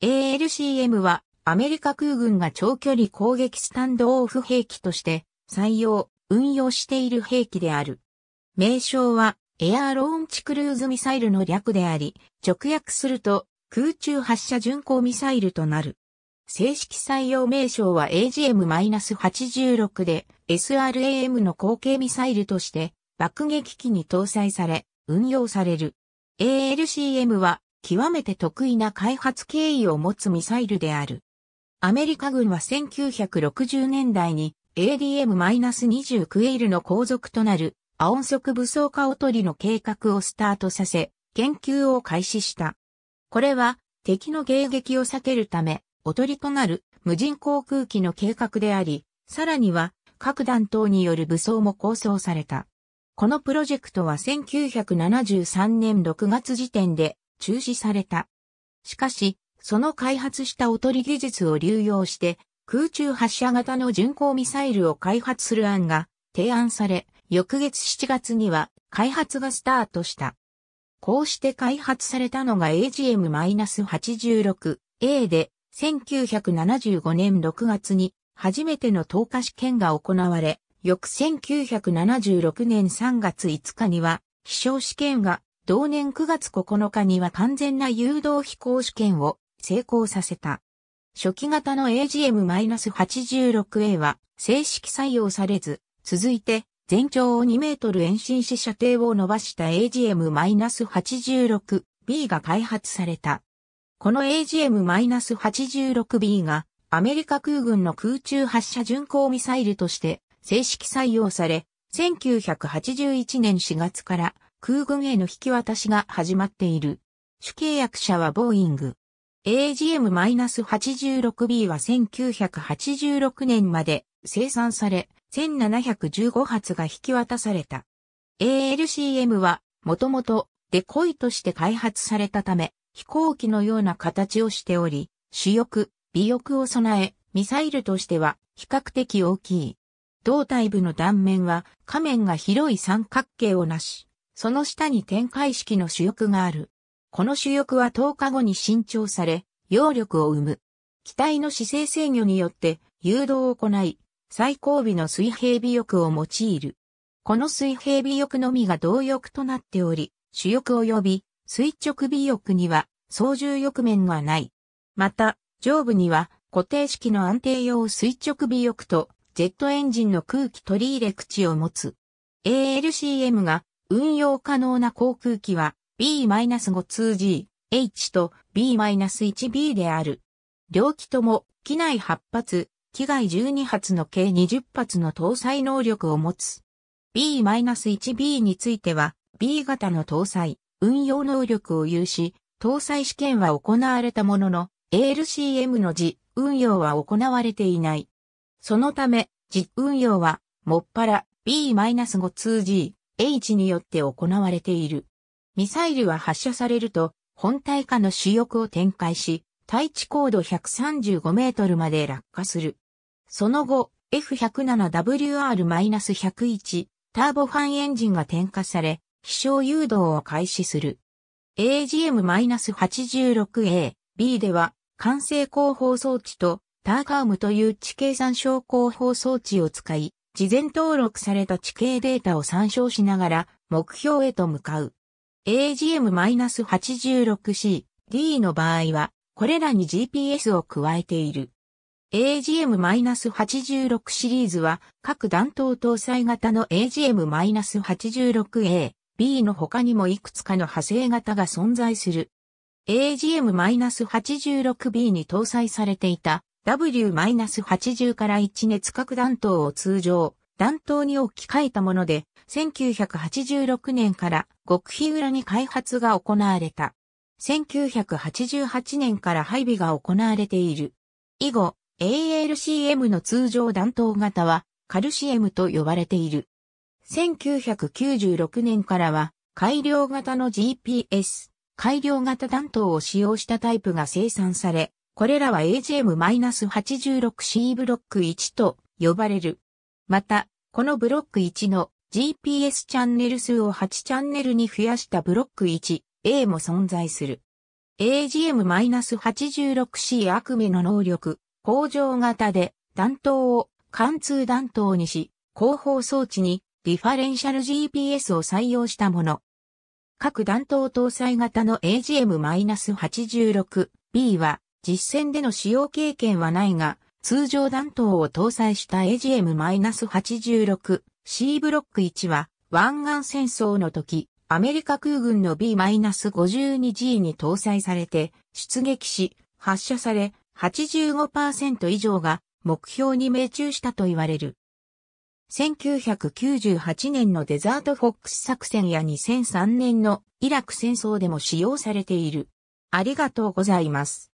ALCM はアメリカ空軍が長距離攻撃スタンドオフ兵器として採用、運用している兵器である。名称はエアーローンチクルーズミサイルの略であり、直訳すると空中発射巡航ミサイルとなる。正式採用名称は AGM-86 で SRAM の後継ミサイルとして爆撃機に搭載され運用される。ALCM は極めて得意な開発経緯を持つミサイルである。アメリカ軍は1960年代に a d m 2 9クエイルの後続となるア音速武装化おとりの計画をスタートさせ、研究を開始した。これは敵の迎撃を避けるため、おとりとなる無人航空機の計画であり、さらには各弾頭による武装も構想された。このプロジェクトは1973年6月時点で中止された。しかし、その開発したおとり技術を流用して空中発射型の巡航ミサイルを開発する案が提案され、翌月7月には開発がスタートした。こうして開発されたのが AGM-86A で、1975年6月に初めての投下試験が行われ、翌1976年3月5日には飛翔試験が同年9月9日には完全な誘導飛行試験を成功させた。初期型の AGM-86A は正式採用されず、続いて全長を2メートル延伸し射程を伸ばした AGM-86B が開発された。この AGM-86B がアメリカ空軍の空中発射巡航ミサイルとして正式採用され、1981年4月から空軍への引き渡しが始まっている。主契約者はボーイング。AGM-86B は1986年まで生産され、1715発が引き渡された。ALCM は、もともとデコイとして開発されたため、飛行機のような形をしており、主翼、尾翼を備え、ミサイルとしては比較的大きい。胴体部の断面は、仮面が広い三角形をなし、その下に展開式の主翼がある。この主翼は10日後に伸長され、揚力を生む。機体の姿勢制御によって誘導を行い、最後尾の水平尾翼を用いる。この水平尾翼のみが動翼となっており、主翼及び垂直尾翼には操縦翼面がない。また、上部には固定式の安定用垂直尾翼とジェットエンジンの空気取り入れ口を持つ。ALCM が運用可能な航空機は B-5-2G、H と B-1B である。両機とも機内8発、機外12発の計20発の搭載能力を持つ。B-1B については B 型の搭載、運用能力を有し、搭載試験は行われたものの、ALCM の自運用は行われていない。そのため、実運用は、もっぱら B-5-2G、H によって行われている。ミサイルは発射されると、本体下の主翼を展開し、対地高度135メートルまで落下する。その後、F107WR-101 ターボファンエンジンが点火され、飛翔誘導を開始する。AGM-86A、B では、完成後方装置とターカームという地形参照後方装置を使い、事前登録された地形データを参照しながら目標へと向かう。AGM-86C、D の場合は、これらに GPS を加えている。AGM-86 シリーズは、各弾頭搭載型の AGM-86A、B の他にもいくつかの派生型が存在する。AGM-86B に搭載されていた W-80 から1熱核弾頭を通常、弾頭に置き換えたもので、1986年から極秘裏に開発が行われた。1988年から配備が行われている。以後、ALCM の通常弾頭型はカルシエムと呼ばれている。1996年からは改良型の GPS、改良型弾頭を使用したタイプが生産され、これらは AGM-86C ブロック1と呼ばれる。また、このブロック1の GPS チャンネル数を8チャンネルに増やしたブロック 1A も存在する。AGM-86C 悪夢の能力、向上型で弾頭を貫通弾頭にし、後方装置にリファレンシャル GPS を採用したもの。各弾頭搭載型の AGM-86B は実戦での使用経験はないが、通常弾頭を搭載した AGM-86C ブロック1は、湾岸戦争の時、アメリカ空軍の B-52G に搭載されて、出撃し、発射され、85%以上が目標に命中したと言われる。1998年のデザートフォックス作戦や2003年のイラク戦争でも使用されている。ありがとうございます。